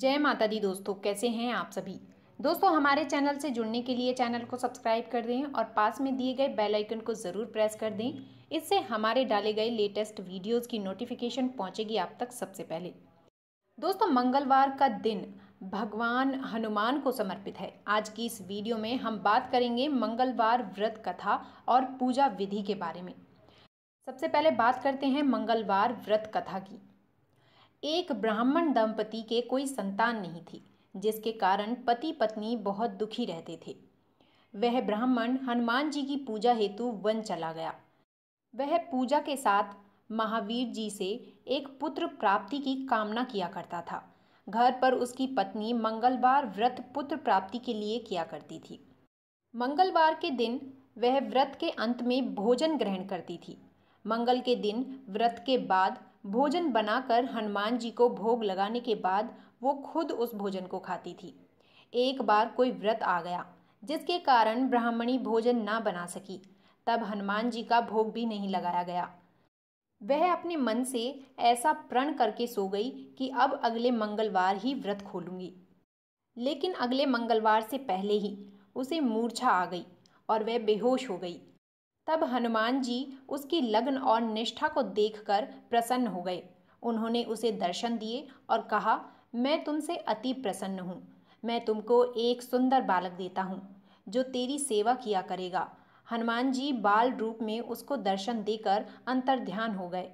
जय माता दी दोस्तों कैसे हैं आप सभी दोस्तों हमारे चैनल से जुड़ने के लिए चैनल को सब्सक्राइब कर दें और पास में दिए गए बेल आइकन को ज़रूर प्रेस कर दें इससे हमारे डाले गए लेटेस्ट वीडियोस की नोटिफिकेशन पहुंचेगी आप तक सबसे पहले दोस्तों मंगलवार का दिन भगवान हनुमान को समर्पित है आज की इस वीडियो में हम बात करेंगे मंगलवार व्रत कथा और पूजा विधि के बारे में सबसे पहले बात करते हैं मंगलवार व्रत कथा की एक ब्राह्मण दंपति के कोई संतान नहीं थी जिसके कारण पति पत्नी बहुत दुखी रहते थे वह ब्राह्मण हनुमान जी की पूजा हेतु वन चला गया वह पूजा के साथ महावीर जी से एक पुत्र प्राप्ति की कामना किया करता था घर पर उसकी पत्नी मंगलवार व्रत पुत्र प्राप्ति के लिए किया करती थी मंगलवार के दिन वह व्रत के अंत में भोजन ग्रहण करती थी मंगल के दिन व्रत के बाद भोजन बनाकर हनुमान जी को भोग लगाने के बाद वो खुद उस भोजन को खाती थी एक बार कोई व्रत आ गया जिसके कारण ब्राह्मणी भोजन ना बना सकी तब हनुमान जी का भोग भी नहीं लगाया गया वह अपने मन से ऐसा प्रण करके सो गई कि अब अगले मंगलवार ही व्रत खोलूंगी लेकिन अगले मंगलवार से पहले ही उसे मूर्छा आ गई और वह बेहोश हो गई तब हनुमान जी उसकी लग्न और निष्ठा को देखकर प्रसन्न हो गए उन्होंने उसे दर्शन दिए और कहा मैं तुमसे अति प्रसन्न हूँ मैं तुमको एक सुंदर बालक देता हूँ जो तेरी सेवा किया करेगा हनुमान जी बाल रूप में उसको दर्शन देकर अंतर ध्यान हो गए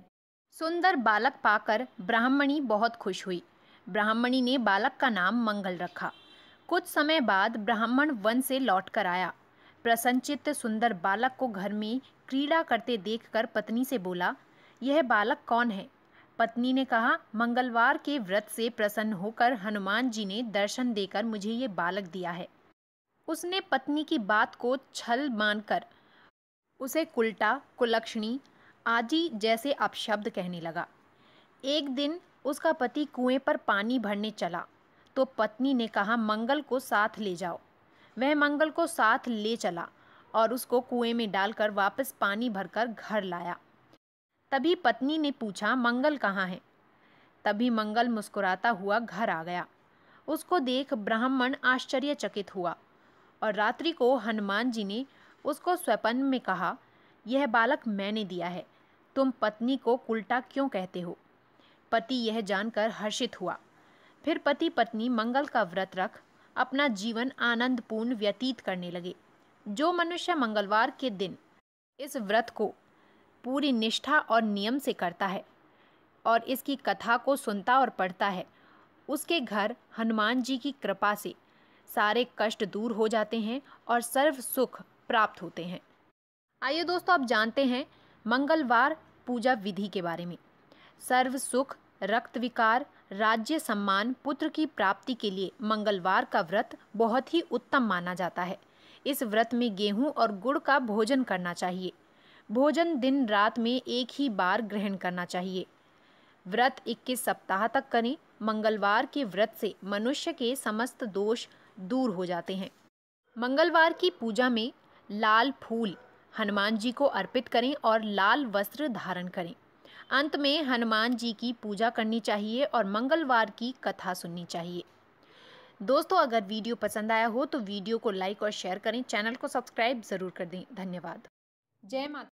सुंदर बालक पाकर ब्राह्मणी बहुत खुश हुई ब्राह्मणी ने बालक का नाम मंगल रखा कुछ समय बाद ब्राह्मण वन से लौट कर आया प्रसंचित सुंदर बालक को घर में क्रीड़ा करते देखकर पत्नी से बोला यह बालक कौन है पत्नी ने कहा मंगलवार के व्रत से प्रसन्न होकर हनुमान जी ने दर्शन देकर मुझे ये बालक दिया है उसने पत्नी की बात को छल मानकर उसे कुलटा कुलक्षणी आदि जैसे अपशब्द कहने लगा एक दिन उसका पति कुएं पर पानी भरने चला तो पत्नी ने कहा मंगल को साथ ले जाओ वह मंगल को साथ ले चला और उसको कुएं में डालकर वापस पानी भरकर घर लाया तभी पत्नी ने पूछा मंगल कहाँ है तभी मंगल मुस्कुराता हुआ घर आ गया उसको देख ब्राह्मण आश्चर्यचकित हुआ और रात्रि को हनुमान जी ने उसको स्वपन में कहा यह बालक मैंने दिया है तुम पत्नी को उल्टा क्यों कहते हो पति यह जानकर हर्षित हुआ फिर पति पत्नी मंगल का व्रत रख अपना जीवन आनंदपूर्ण व्यतीत करने लगे जो मनुष्य मंगलवार के दिन इस व्रत को पूरी निष्ठा और नियम से करता है और इसकी कथा को सुनता और पढ़ता है उसके घर हनुमान जी की कृपा से सारे कष्ट दूर हो जाते हैं और सर्व सुख प्राप्त होते हैं आइए दोस्तों आप जानते हैं मंगलवार पूजा विधि के बारे में सर्व सुख रक्त विकार राज्य सम्मान पुत्र की प्राप्ति के लिए मंगलवार का व्रत बहुत ही उत्तम माना जाता है इस व्रत में गेहूं और गुड़ का भोजन करना चाहिए भोजन दिन रात में एक ही बार ग्रहण करना चाहिए व्रत 21 सप्ताह तक करें मंगलवार के व्रत से मनुष्य के समस्त दोष दूर हो जाते हैं मंगलवार की पूजा में लाल फूल हनुमान जी को अर्पित करें और लाल वस्त्र धारण करें अंत में हनुमान जी की पूजा करनी चाहिए और मंगलवार की कथा सुननी चाहिए दोस्तों अगर वीडियो पसंद आया हो तो वीडियो को लाइक और शेयर करें चैनल को सब्सक्राइब ज़रूर कर दें धन्यवाद जय माता